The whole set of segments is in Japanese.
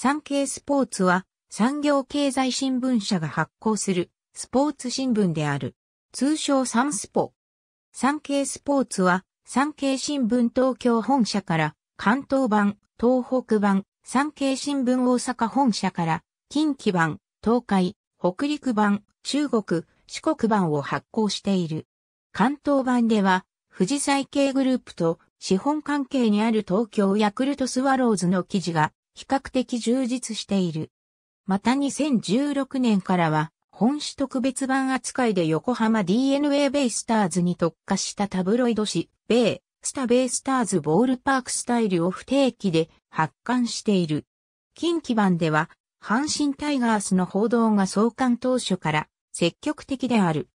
産経スポーツは産業経済新聞社が発行するスポーツ新聞である。通称サンスポ。産経スポーツは産経新聞東京本社から関東版、東北版、産経新聞大阪本社から近畿版、東海、北陸版、中国、四国版を発行している。関東版では富士財系グループと資本関係にある東京ヤクルトスワローズの記事が比較的充実している。また2016年からは、本誌特別版扱いで横浜 DNA ベイスターズに特化したタブロイド誌、米、スタベイスターズボールパークスタイルを不定期で発刊している。近畿版では、阪神タイガースの報道が創刊当初から積極的である。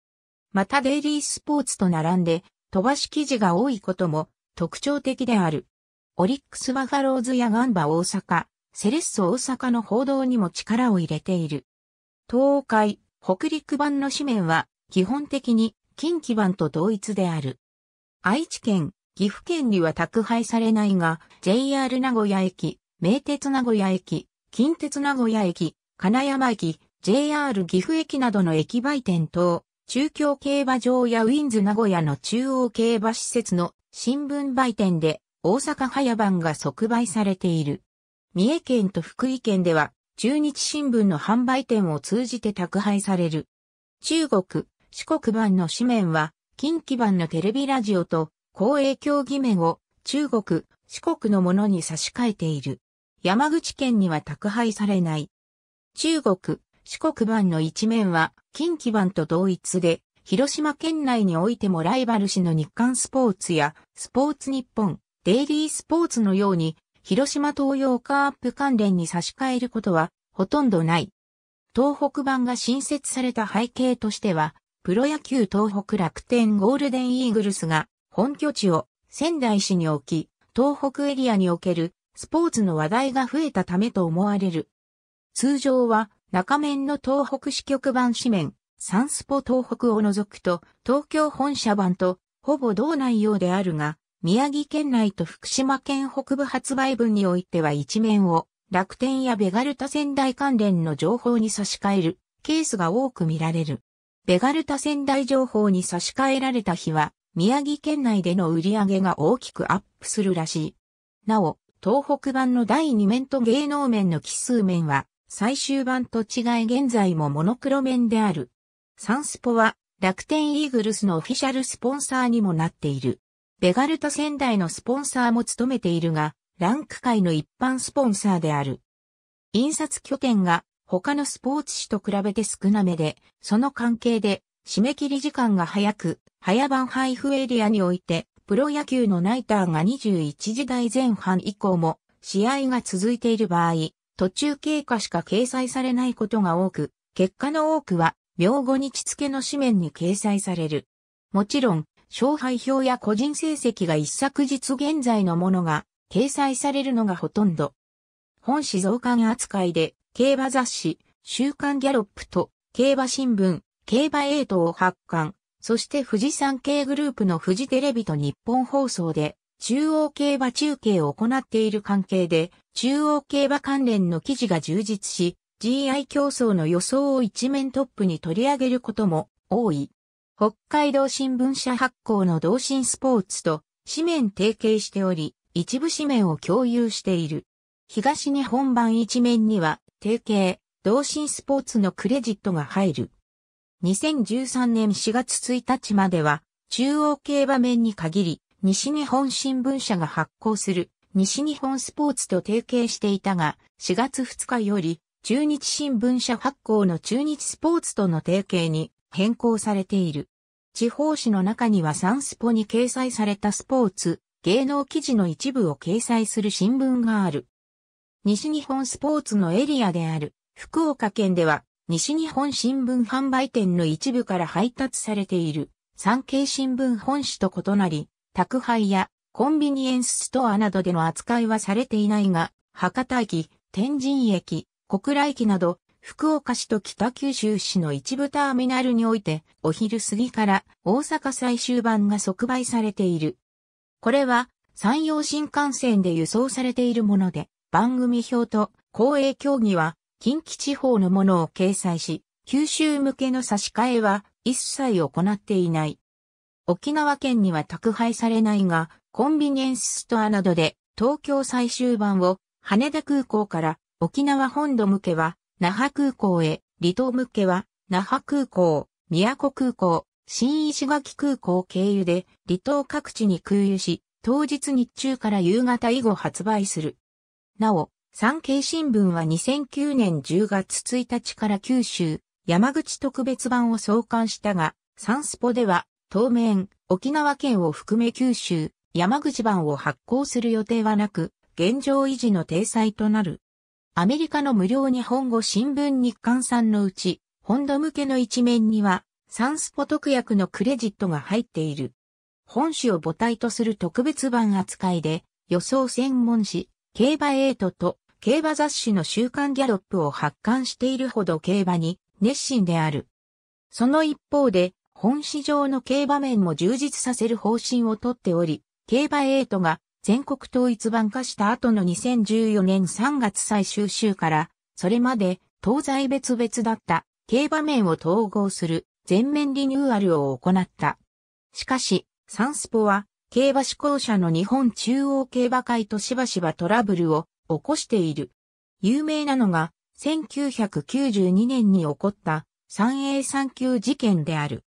またデイリースポーツと並んで飛ばし記事が多いことも特徴的である。オリックスバファローズやガンバ大阪、セレッソ大阪の報道にも力を入れている。東海、北陸版の紙面は基本的に近畿版と同一である。愛知県、岐阜県には宅配されないが、JR 名古屋駅、名鉄名古屋駅、近鉄名古屋駅、金山駅、JR 岐阜駅などの駅売店等、中京競馬場やウィンズ名古屋の中央競馬施設の新聞売店で大阪早番が即売されている。三重県と福井県では、中日新聞の販売店を通じて宅配される。中国、四国版の紙面は、近畿版のテレビラジオと、公営競技面を、中国、四国のものに差し替えている。山口県には宅配されない。中国、四国版の一面は、近畿版と同一で、広島県内においてもライバル紙の日刊スポーツや、スポーツ日本、デイリースポーツのように、広島東洋カープ関連に差し替えることはほとんどない。東北版が新設された背景としては、プロ野球東北楽天ゴールデンイーグルスが本拠地を仙台市に置き、東北エリアにおけるスポーツの話題が増えたためと思われる。通常は中面の東北支局版紙面、サンスポ東北を除くと東京本社版とほぼ同内容であるが、宮城県内と福島県北部発売分においては一面を楽天やベガルタ仙台関連の情報に差し替えるケースが多く見られる。ベガルタ仙台情報に差し替えられた日は、宮城県内での売り上げが大きくアップするらしい。なお、東北版の第2面と芸能面の奇数面は、最終版と違い現在もモノクロ面である。サンスポは、楽天イーグルスのオフィシャルスポンサーにもなっている。ベガルタ仙台のスポンサーも務めているが、ランク界の一般スポンサーである。印刷拠点が他のスポーツ紙と比べて少なめで、その関係で締め切り時間が早く、早番配布エリアにおいて、プロ野球のナイターが21時台前半以降も試合が続いている場合、途中経過しか掲載されないことが多く、結果の多くは、秒後日付の紙面に掲載される。もちろん、勝敗表や個人成績が一昨日現在のものが掲載されるのがほとんど。本誌増刊扱いで、競馬雑誌、週刊ギャロップと、競馬新聞、競馬エイトを発刊、そして富士山系グループの富士テレビと日本放送で、中央競馬中継を行っている関係で、中央競馬関連の記事が充実し、GI 競争の予想を一面トップに取り上げることも多い。北海道新聞社発行の同心スポーツと紙面提携しており、一部紙面を共有している。東日本版一面には、提携、同心スポーツのクレジットが入る。2013年4月1日までは、中央競馬面に限り、西日本新聞社が発行する西日本スポーツと提携していたが、4月2日より中日新聞社発行の中日スポーツとの提携に変更されている。地方紙の中にはサンスポに掲載されたスポーツ、芸能記事の一部を掲載する新聞がある。西日本スポーツのエリアである福岡県では西日本新聞販売店の一部から配達されている産経新聞本紙と異なり、宅配やコンビニエンスストアなどでの扱いはされていないが、博多駅、天神駅、小倉駅など福岡市と北九州市の一部ターミナルにおいて、お昼過ぎから大阪最終版が即売されている。これは、山陽新幹線で輸送されているもので、番組表と公営協議は、近畿地方のものを掲載し、九州向けの差し替えは一切行っていない。沖縄県には宅配されないが、コンビニエンスストアなどで東京最終版を羽田空港から沖縄本土向けは那覇空港へ、離島向けは、那覇空港、宮古空港、新石垣空港経由で、離島各地に空輸し、当日日中から夕方以後発売する。なお、産経新聞は2009年10月1日から九州、山口特別版を創刊したが、サンスポでは、当面、沖縄県を含め九州、山口版を発行する予定はなく、現状維持の体裁となる。アメリカの無料日本語新聞日刊さんのうち、本土向けの一面には、サンスポ特約のクレジットが入っている。本誌を母体とする特別版扱いで、予想専門誌、競馬エイトと競馬雑誌の週刊ギャロップを発刊しているほど競馬に熱心である。その一方で、本市場の競馬面も充実させる方針をとっており、競馬エイトが全国統一版化した後の2014年3月最終週から、それまで東西別々だった競馬面を統合する全面リニューアルを行った。しかし、サンスポは競馬志向者の日本中央競馬会としばしばトラブルを起こしている。有名なのが1992年に起こった三 a 三級事件である。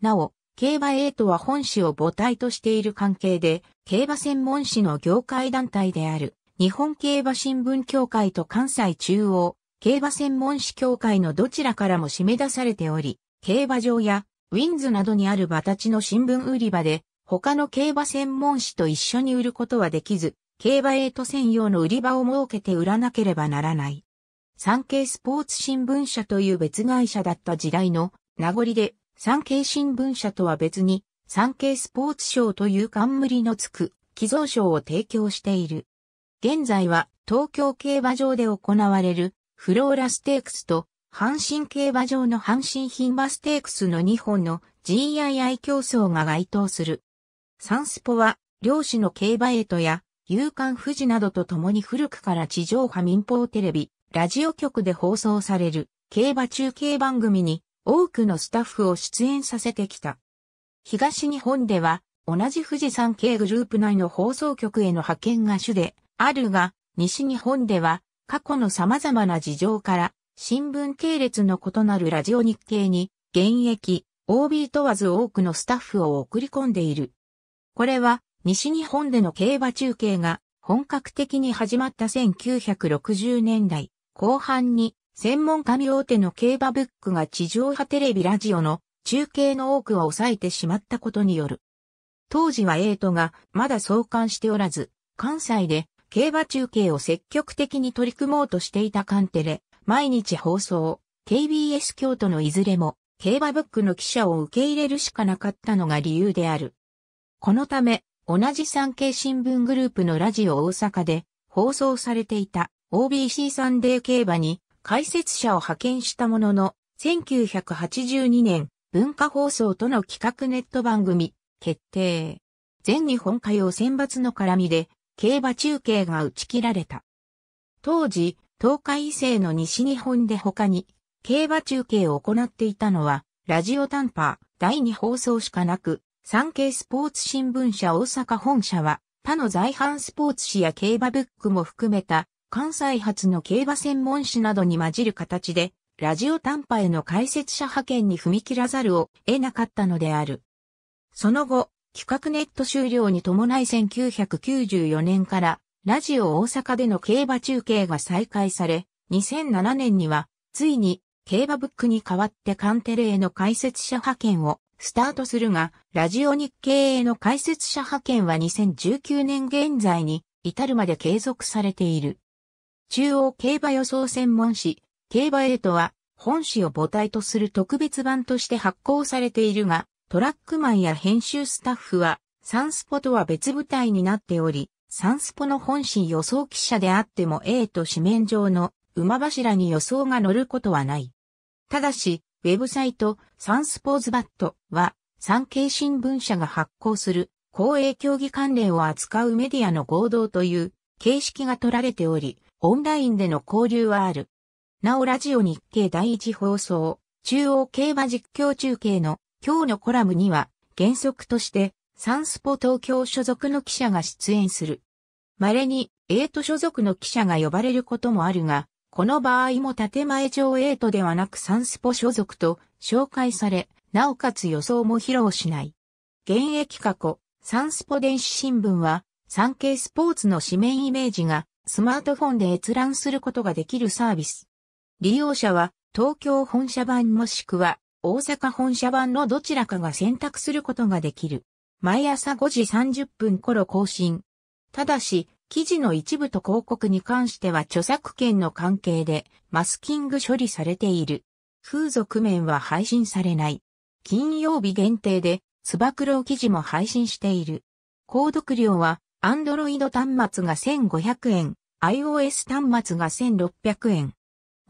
なお、競馬イトは本市を母体としている関係で、競馬専門誌の業界団体である、日本競馬新聞協会と関西中央、競馬専門誌協会のどちらからも締め出されており、競馬場やウィンズなどにある馬たちの新聞売り場で、他の競馬専門誌と一緒に売ることはできず、競馬イト専用の売り場を設けて売らなければならない。産経スポーツ新聞社という別会社だった時代の名残で産経新聞社とは別に、産経スポーツ賞という冠のつく寄贈賞を提供している。現在は東京競馬場で行われるフローラステークスと阪神競馬場の阪神牝馬ステークスの2本の GII 競争が該当する。サンスポは漁師の競馬エイトや勇敢富士などと共に古くから地上波民放テレビ、ラジオ局で放送される競馬中継番組に多くのスタッフを出演させてきた。東日本では、同じ富士山系グループ内の放送局への派遣が主であるが、西日本では過去の様々な事情から新聞系列の異なるラジオ日経に現役、OB 問わず多くのスタッフを送り込んでいる。これは西日本での競馬中継が本格的に始まった1960年代後半に専門紙大手の競馬ブックが地上波テレビラジオの中継の多くを抑えてしまったことによる。当時はエイトがまだ創刊しておらず、関西で競馬中継を積極的に取り組もうとしていたカンテレ、毎日放送、KBS 京都のいずれも、競馬ブックの記者を受け入れるしかなかったのが理由である。このため、同じ産経新聞グループのラジオ大阪で放送されていた OBC サンデー競馬に解説者を派遣したものの、1982年、文化放送との企画ネット番組、決定。全日本歌謡選抜の絡みで、競馬中継が打ち切られた。当時、東海以西の西日本で他に、競馬中継を行っていたのは、ラジオ短波、第2放送しかなく、産経スポーツ新聞社大阪本社は、他の在阪スポーツ紙や競馬ブックも含めた関西発の競馬専門誌などに混じる形で、ラジオ短波への解説者派遣に踏み切らざるを得なかったのである。その後、企画ネット終了に伴い1994年からラジオ大阪での競馬中継が再開され、2007年にはついに競馬ブックに代わってカンテレへの解説者派遣をスタートするが、ラジオ日経への解説者派遣は2019年現在に至るまで継続されている。中央競馬予想専門誌、競馬エイトは、本誌を母体とする特別版として発行されているが、トラックマンや編集スタッフは、サンスポとは別部隊になっており、サンスポの本誌予想記者であっても A と紙面上の馬柱に予想が乗ることはない。ただし、ウェブサイトサンスポーズバットは、産経新聞社が発行する公営競技関連を扱うメディアの合同という形式が取られており、オンラインでの交流はある。なおラジオ日経第一放送、中央競馬実況中継の今日のコラムには原則としてサンスポ東京所属の記者が出演する。稀にエイト所属の記者が呼ばれることもあるが、この場合も建前上エイトではなくサンスポ所属と紹介され、なおかつ予想も披露しない。現役過去、サンスポ電子新聞は、産経スポーツの紙面イメージがスマートフォンで閲覧することができるサービス。利用者は東京本社版もしくは大阪本社版のどちらかが選択することができる。毎朝5時30分頃更新。ただし、記事の一部と広告に関しては著作権の関係でマスキング処理されている。風俗面は配信されない。金曜日限定で、つば九郎記事も配信している。購読料は Android 端末が1500円、iOS 端末が1600円。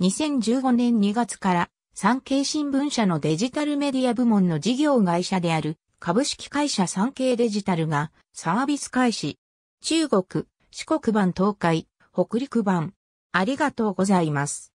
2015年2月から産経新聞社のデジタルメディア部門の事業会社である株式会社産経デジタルがサービス開始。中国、四国版東海、北陸版。ありがとうございます。